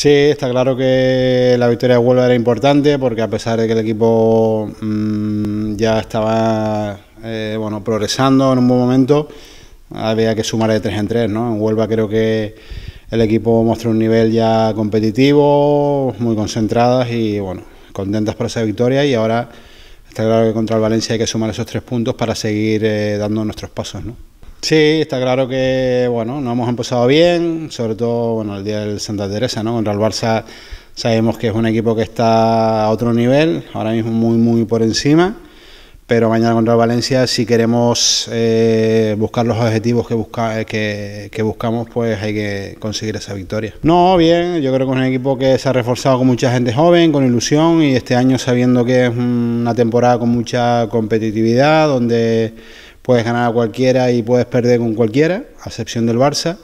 Sí, está claro que la victoria de Huelva era importante porque a pesar de que el equipo mm, ya estaba eh, bueno, progresando en un buen momento, había que sumar de tres en tres. ¿no? En Huelva creo que el equipo mostró un nivel ya competitivo, muy concentradas y bueno, contentas por esa victoria y ahora está claro que contra el Valencia hay que sumar esos tres puntos para seguir eh, dando nuestros pasos. ¿no? Sí, está claro que, bueno, no hemos empezado bien, sobre todo, bueno, el día del Santa Teresa, ¿no? Contra el Barça sabemos que es un equipo que está a otro nivel, ahora mismo muy, muy por encima, pero mañana contra el Valencia, si queremos eh, buscar los objetivos que, que, buscamos, pues hay que conseguir esa victoria. No, bien, yo creo que es un equipo que se ha reforzado con mucha gente joven, con ilusión, y este año sabiendo que es una temporada con mucha competitividad, donde puedes ganar a cualquiera y puedes perder con cualquiera, a excepción del Barça,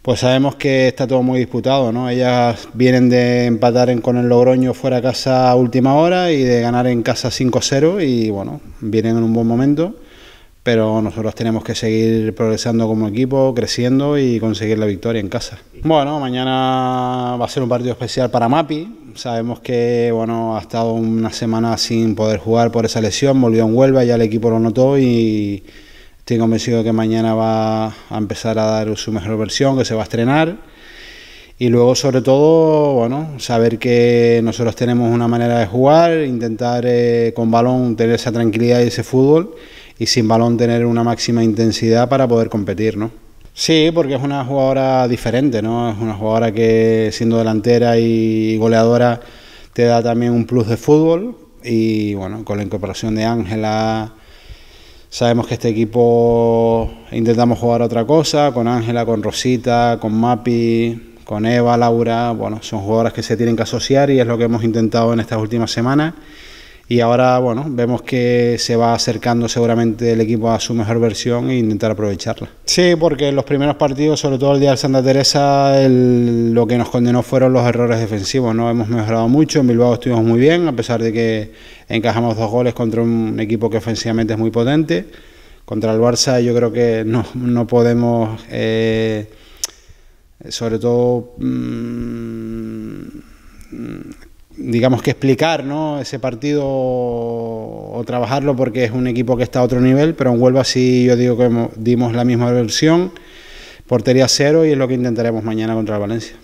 pues sabemos que está todo muy disputado, ¿no? Ellas vienen de empatar en, con el Logroño fuera de casa a última hora y de ganar en casa 5-0 y bueno, vienen en un buen momento pero nosotros tenemos que seguir progresando como equipo, creciendo y conseguir la victoria en casa. Bueno, mañana va a ser un partido especial para Mapi. Sabemos que bueno, ha estado una semana sin poder jugar por esa lesión, volvió en Huelva, ya el equipo lo notó y estoy convencido que mañana va a empezar a dar su mejor versión, que se va a estrenar y luego, sobre todo, bueno, saber que nosotros tenemos una manera de jugar, intentar eh, con balón tener esa tranquilidad y ese fútbol, y sin balón tener una máxima intensidad para poder competir, ¿no? Sí, porque es una jugadora diferente, ¿no? Es una jugadora que siendo delantera y goleadora te da también un plus de fútbol. Y bueno, con la incorporación de Ángela, sabemos que este equipo intentamos jugar otra cosa, con Ángela, con Rosita, con Mapi, con Eva, Laura, bueno, son jugadoras que se tienen que asociar y es lo que hemos intentado en estas últimas semanas. Y ahora, bueno, vemos que se va acercando seguramente el equipo a su mejor versión e intentar aprovecharla. Sí, porque en los primeros partidos, sobre todo el día de Santa Teresa, lo que nos condenó fueron los errores defensivos. No hemos mejorado mucho, en Bilbao estuvimos muy bien, a pesar de que encajamos dos goles contra un equipo que ofensivamente es muy potente. Contra el Barça yo creo que no, podemos... Eh, eh, sobre todo, mm, mm, digamos que explicar ¿no? ese partido o trabajarlo porque es un equipo que está a otro nivel, pero en Huelva sí yo digo que dimos la misma versión, portería cero y es lo que intentaremos mañana contra Valencia.